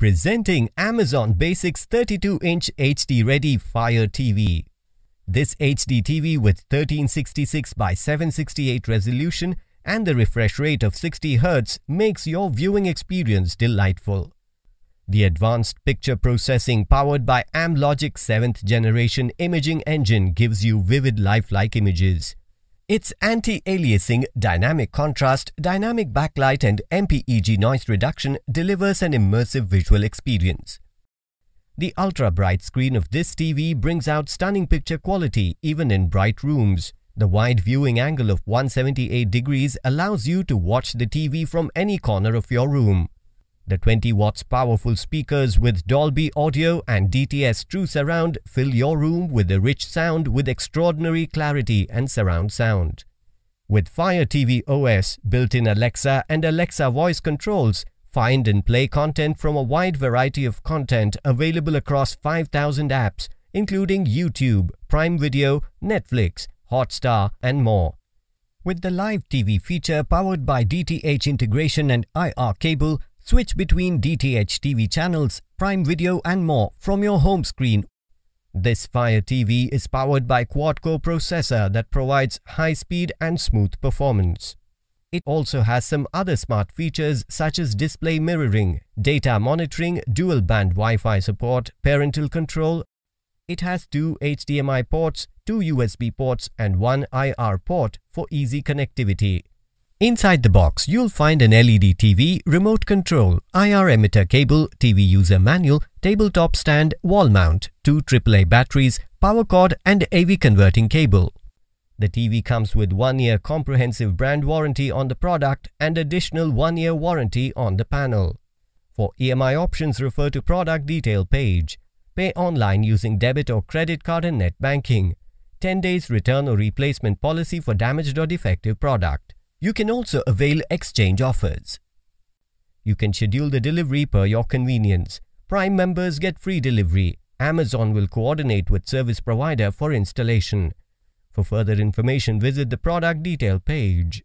Presenting Amazon Basics 32-inch HD-ready Fire TV. This HD TV with 1366 by 768 resolution and the refresh rate of 60Hz makes your viewing experience delightful. The advanced picture processing powered by AmLogic 7th generation imaging engine gives you vivid lifelike images. Its anti-aliasing, dynamic contrast, dynamic backlight and MPEG noise reduction delivers an immersive visual experience. The ultra-bright screen of this TV brings out stunning picture quality even in bright rooms. The wide viewing angle of 178 degrees allows you to watch the TV from any corner of your room. The 20 watts powerful speakers with Dolby Audio and DTS True Surround fill your room with a rich sound with extraordinary clarity and surround sound. With Fire TV OS, built-in Alexa and Alexa voice controls, Find and play content from a wide variety of content available across 5,000 apps, including YouTube, Prime Video, Netflix, Hotstar, and more. With the Live TV feature powered by DTH integration and IR cable, Switch between DTH TV channels, Prime Video and more from your home screen. This Fire TV is powered by quad-core processor that provides high speed and smooth performance. It also has some other smart features such as display mirroring, data monitoring, dual band Wi-Fi support, parental control. It has two HDMI ports, two USB ports and one IR port for easy connectivity. Inside the box, you'll find an LED TV, remote control, IR emitter cable, TV user manual, tabletop stand, wall mount, two AAA batteries, power cord and AV converting cable. The TV comes with one-year comprehensive brand warranty on the product and additional one-year warranty on the panel. For EMI options, refer to product detail page. Pay online using debit or credit card and net banking. 10 days return or replacement policy for damaged or defective product. You can also avail exchange offers. You can schedule the delivery per your convenience. Prime members get free delivery. Amazon will coordinate with service provider for installation. For further information, visit the product detail page.